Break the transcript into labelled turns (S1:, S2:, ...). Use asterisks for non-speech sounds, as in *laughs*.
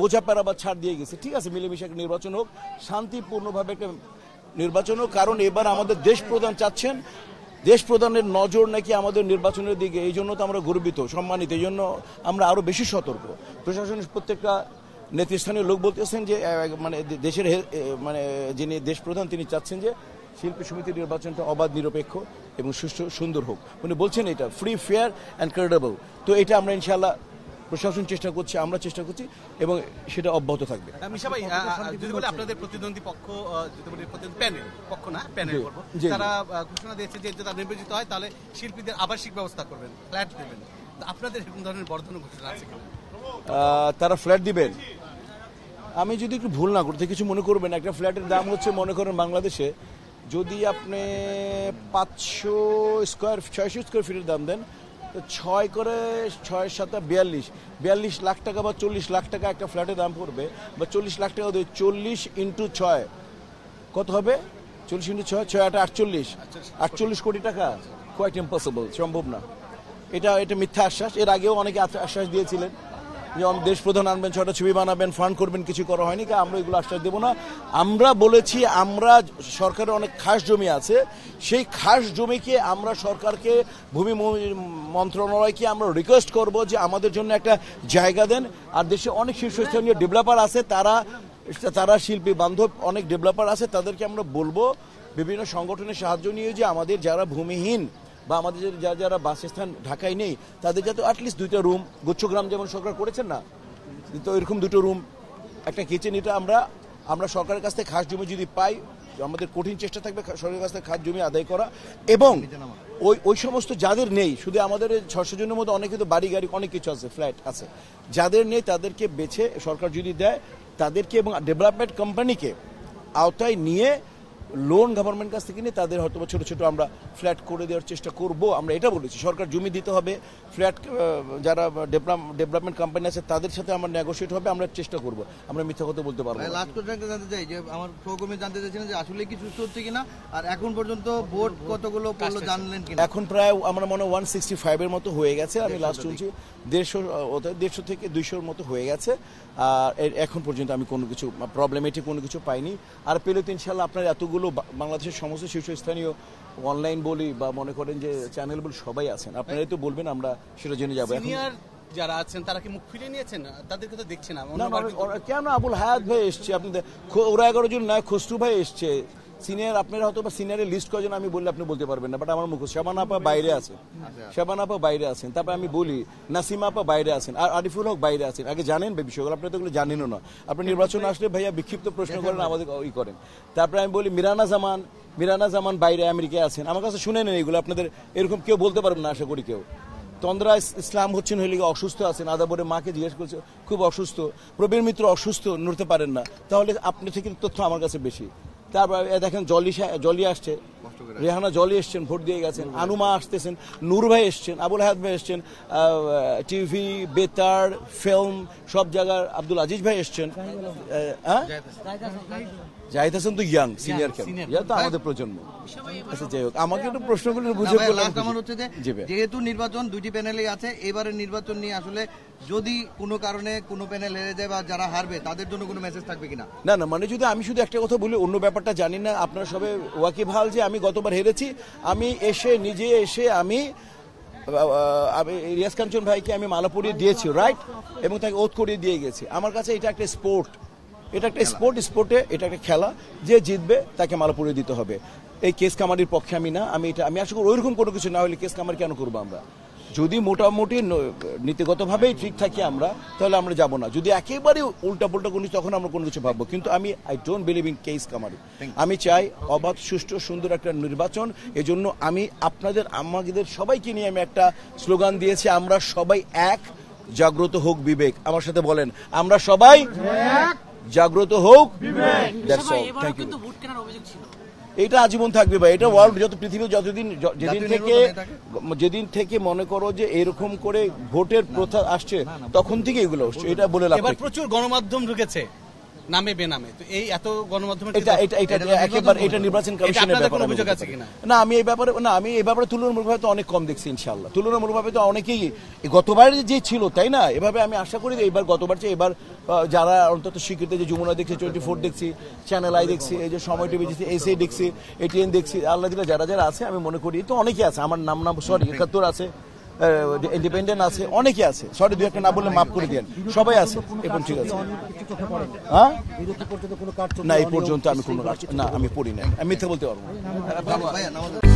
S1: বোঝাপড়া বা ছাড় দিয়ে গেছে ঠিক আছে মিলেমিশে একটা নির্বাচন হোক শান্তিপূর্ণভাবে একটা নির্বাচন হোক কারণ এবার আমাদের দেশ প্রধান চাচ্ছেন দেশ প্রধানের নজর নাকি আমাদের নির্বাচনের দিকে এই জন্য তো আমরা গর্বিত সম্মানিত এই জন্য আমরা আরও বেশি সতর্ক প্রশাসনের প্রত্যেকটা নেতৃস্থানীয় লোক বলতেছেন যে মানে দেশের মানে যিনি দেশ প্রধান তিনি চাচ্ছেন যে শিল্পী সমিতির নির্বাচনটা অবাধ নিরপেক্ষ এবং সুষ্ঠু সুন্দর হোক উনি বলছেন এটা ফ্রি ফেয়ার অ্যান্ড ক্রেডেবল তো এটা আমরা ইনশাল্লাহ প্রশাসন চেষ্টা করছে আমরা চেষ্টা করছি এবং সেটা অব্যাহত থাকবে ভাই যদি বলে আপনাদের প্রতিদ্বন্দ্বী পক্ষ যদি পক্ষ না প্যানেল তারা ঘোষণা দিয়েছে যে যদি নির্বাচিত হয় তাহলে শিল্পীদের আবাসিক ব্যবস্থা করবেন ফ্ল্যাট দেবেন আপনাদের এরকম ধরনের বড় ঘোষণা আছে তারা ফ্ল্যাট দিবেন আমি যদি একটু ভুল না করতে কিছু মনে করবেন একটা ফ্ল্যাটের দাম হচ্ছে মনে করেন বাংলাদেশে যদি আপনি পাঁচশো স্কোয়ার ছয়শো স্কোয়ার ফিটের দাম দেন তো ছয় করে ছয় সাথে বিয়াল্লিশ বিয়াল্লিশ লাখ টাকা বা চল্লিশ লাখ টাকা একটা ফ্ল্যাটের দাম পড়বে বা চল্লিশ লাখ টাকা দিয়ে চল্লিশ ইন্টু ছয় কত হবে চল্লিশ ইন্টু ছয় ছয় আট আটচল্লিশ আটচল্লিশ কোটি টাকা কোয়াইট ইম্পসিবল সম্ভব না এটা এটা মিথ্যা আশ্বাস এর আগেও অনেকে আশ্বাস দিয়েছিলেন যেমন দেশ প্রধান আনবেন ছয়টা ছবি বানাবেন ফান্ড করবেন কিছু করা হয়নি কা আমরা এগুলো আশ্বাস দেবো না আমরা বলেছি আমরা সরকারের অনেক খাস জমি আছে সেই খাস জমিকে আমরা সরকারকে ভূমি মন্ত্রণালয়কে আমরা রিকোয়েস্ট করব যে আমাদের জন্য একটা জায়গা দেন আর দেশে অনেক শীর্ষস্থানীয় ডেভেলপার আছে তারা তারা শিল্পী বান্ধব অনেক ডেভেলপার আছে তাদেরকে আমরা বলবো বিভিন্ন সংগঠনের সাহায্য নিয়ে যে আমাদের যারা ভূমিহীন বা আমাদের যারা যারা বাসস্থান ঢাকায় নেই তাদের যাতে অ্যাটলিস্ট দুইটা রুম গুচ্ছগ্রাম যেমন সরকার করেছেন না তো এরকম দুটো রুম একটা কিচেন এটা আমরা আমরা সরকারের কাছ থেকে খাস জমি যদি পাই আমাদের কঠিন চেষ্টা থাকবে সরকারের কাছ থেকে খাস জমি আদায় করা এবং ওই ওই সমস্ত যাদের নেই শুধু আমাদের ছশো জনের মধ্যে অনেকে তো বাড়ি গাড়ি অনেক কিছু আছে ফ্ল্যাট আছে যাদের নেই তাদেরকে বেছে সরকার যদি দেয় তাদেরকে এবং ডেভেলপমেন্ট কোম্পানিকে আওতায় নিয়ে লোন গভর্নমেন্ট কাছ থেকে নিয়ে তাদের হয়তো ছোট ছোট আমরা ফ্ল্যাট করে দেওয়ার চেষ্টা করব আমরা এটা বলেছি সরকার জমি দিতে হবে ফ্ল্যাট যারা ডেভেলপমেন্ট কোম্পানি আছে তাদের সাথে আমরা নেগোসিয়েট হবে আমরা চেষ্টা করব আমরা মিথ্যা কথা বলতে পারবো লাস্ট জানতে চাই যে আমার সহকর্মী জানতে চাইছিলেন যে আসলে কি সুস্থ হচ্ছে কিনা আর এখন পর্যন্ত বোর্ড কতগুলো পড়লো জানলেন কিনা এখন প্রায় আমার মনে ওয়ান সিক্সটি ফাইভের মতো হয়ে গেছে আমি লাস্ট শুনছি দেড়শো দেড়শো থেকে দুইশোর মতো হয়ে গেছে আর এখন পর্যন্ত আমি কোনো কিছু প্রবলেমেটিক কোনো কিছু পাইনি আর পেলে তো ইনশাল্লাহ আপনার এতগুলো যেগুলো বাংলাদেশের সমস্ত শীর্ষস্থানীয় অনলাইন বলি বা মনে করেন যে চ্যানেল বলি সবাই আছেন আপনারাই তো বলবেন আমরা সেটা জেনে যাবো যারা আছেন তারা কি মুখ ফিরিয়ে নিয়েছেন তাদেরকে তো দেখছেন না কেন আবুল হায়াত ভাই এসছে আপনি ওরা এগারো জন নয় খসরু ভাই এসছে সিনিয়র আপনারা হয়তো বা সিনিয়রে লিস্ট কজন আমি বললে আপনি বলতে পারবেন না বাট আমার মুখ শ্যামান আপা বাইরে আছেন আচ্ছা। শ্যামান আপা বাইরে আছেন তারপরে আমি বলি নাসিমা আপা বাইরে আছেন আর আরিফুল হক বাইরে আছেন আগে জানেন বিষয়গুলো আপনি তো এগুলো জানেনও না আপনি নির্বাচন আসলে ভাইয়া বিক্ষিপ্ত প্রশ্ন করেন *laughs* আমাদের ই করেন তারপরে আমি বলি মিরানা জামান মিরানা জামান বাইরে আমেরিকায় আছেন আমার কাছে শুনে নেন এগুলো আপনাদের এরকম কেউ বলতে পারবেন না আশা করি কেউ তন্দ্রা ইসলাম হচ্ছেন হইলে অসুস্থ আছেন আদাবরে মাকে জিজ্ঞেস করছে খুব অসুস্থ প্রবীর মিত্র অসুস্থ নড়তে পারেন না তাহলে আপনি থেকে তথ্য আমার কাছে বেশি তারপর দেখেন জলি জলি আসছে রেহানা জলে এসছেন ভোট দিয়ে গেছেন আনুমা আসতেছেন নূর ভাই এসছেন আবুল হায়াত ভাই এসছেন টিভি বেতার ফিল্ম সব জায়গার আব্দুল আজিজ ভাই এসছেন হ্যাঁ?
S2: জাহিদ হাসান তো ইয়াং সিনিয়র তো
S1: আমাদের প্রজন্ম আচ্ছা যাই হোক আমাকে একটু প্রশ্নগুলো বুঝে আমার হচ্ছে যেহেতু নির্বাচন দুটি প্যানেলই আছে এবারে নির্বাচন নিয়ে আসলে যদি কোনো কারণে কোনো প্যানেল হেরে যায় বা যারা হারবে তাদের জন্য কোনো মেসেজ থাকবে কিনা না না মানে যদি আমি শুধু একটা কথা বলি অন্য ব্যাপারটা জানি না আপনারা সবে ওয়াকিবহাল যে আমি আমি গতবার হেরেছি আমি এসে নিজে এসে আমি আমি রিয়াজ কাঞ্চন ভাইকে আমি মালা পরিয়ে দিয়েছি রাইট এবং তাকে ওত করিয়ে দিয়ে গেছি আমার কাছে এটা একটা স্পোর্ট এটা একটা স্পোর্ট স্পোর্টে এটা একটা খেলা যে জিতবে তাকে মালা পরিয়ে দিতে হবে এই কেস কামারির পক্ষে আমি না আমি এটা আমি আশা করি ওইরকম কোনো কিছু না হলে কেস কামার কেন করবো আমরা যদি মোটামুটি নীতিগতভাবেই ঠিক থাকি আমরা তাহলে আমরা যাব না যদি একেবারে উল্টাপাল্টা করি তখন আমরা কোনো কিছু ভাববো কিন্তু আমি I don't believe in case কামারি আমি চাই অবাধ সুষ্ঠু সুন্দর একটা নির্বাচন এজন্য আমি আপনাদের আমাদের সবাইকে নিয়ে আমি একটা স্লোগান দিয়েছি আমরা সবাই এক জাগ্রত হোক বিবেক আমার সাথে বলেন আমরা সবাই জাগ্রত হোক দ্যাটস অল থ্যাংক ইউ এটা আজীবন থাকবে ভাই এটা ওয়ার্ল্ড যত পৃথিবী যতদিন যেদিন থেকে যেদিন থেকে মনে করো যে এরকম করে ভোটের প্রথা আসছে তখন থেকে এগুলো এটা বলে লাভ প্রচুর গণমাধ্যম ঢুকেছে নামে বেনামে তো এই এত এটা এটা এটা একেবারে এটা নির্বাচন কমিশনের ব্যাপারে অভিযোগ আছে কিনা না আমি এই ব্যাপারে না আমি এই ব্যাপারে তুলনামূলকভাবে তো অনেক কম দেখছি ইনশাআল্লাহ তুলনামূলকভাবে তো অনেকেই যে ছিল তাই না এভাবে আমি আশা করি এবার গতবার যে এবার যারা অন্তত স্বীকৃতি যে যমুনা দেখছে টোয়েন্টি ফোর দেখছি চ্যানেল আই দেখছি এই যে সময় টিভি দেখছি এসএ দেখছি এটিএন দেখছি আল্লাহ যারা যারা আছে আমি মনে করি তো অনেকেই আছে আমার নাম নাম সরি একাত্তর আছে ইন্ডিপেন্ডেন্ট আছে অনেকে আছে সরি দু একটা না বললে মাফ করে দেন সবাই আছে এখন ঠিক আছে হ্যাঁ না এই পর্যন্ত আমি কোনো না আমি পড়ি না আমি মিথ্যা বলতে পারবো